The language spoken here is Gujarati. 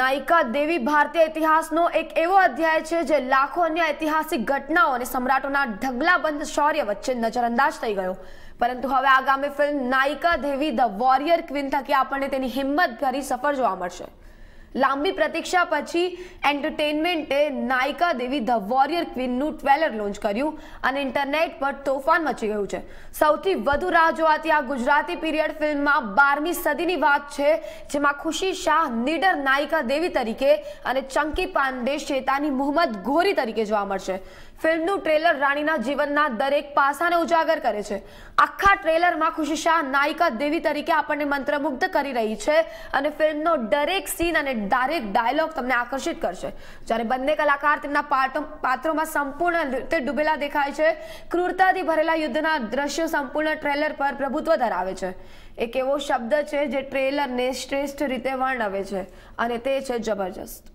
નાયિકા દેવી ભારતીય ઇતિહાસનો એક એવો અધ્યાય છે જે લાખો અન્ય ઐતિહાસિક ઘટનાઓ અને સમ્રાટોના ઢગલાબંધ શૌર્ય વચ્ચે નજરઅંદાજ થઈ ગયો પરંતુ હવે આગામી ફિલ્મ Nayika Devi the warrior queen થકી આપણને તેની હિંમત ભરી સફર જોવા મળશે લાંબી પ્રતિક્ષા પછી એન્ટરટેનમેન્ટે નાયકા દેવી ધ વોરિયર ક્વિનનું ટ્રેલર લોન્ચ કર્યું અને ઇન્ટરનેટ પર તોફાન મચી ગયું છે સૌથી વધુ રાહ જોવાતી આ ગુજરાતી પીરિયડ ફિલ્મમાં બારમી સદીની વાત છે જેમાં ખુશી શાહ નીડર નાયકા દેવી તરીકે અને ચંકી પાંડે શેતાની મોહમ્મદ ઘોરી તરીકે જોવા મળશે ફિલ્મનું ટ્રેલર રાણીના જીવનના દરેક પાસાને ઉજાગર કરે છે આખા ટ્રેલરમાં ખુશી શાહ નાયકા દેવી તરીકે આપણને મંત્રમુગ્ધ કરી રહી છે અને ફિલ્મનો દરેક સીન અને દરેક ડાયલોગ તમને આકર્ષિત કરશે જ્યારે બંને કલાકાર તેમના પાત્રોમાં સંપૂર્ણ રીતે ડૂબેલા દેખાય છે ક્રૂરતાથી ભરેલા યુદ્ધના દ્રશ્યો સંપૂર્ણ ટ્રેલર પર પ્રભુત્વ ધરાવે છે એક એવો શબ્દ છે જે ટ્રેલરને શ્રેષ્ઠ રીતે વર્ણવે છે અને તે છે જબરજસ્ત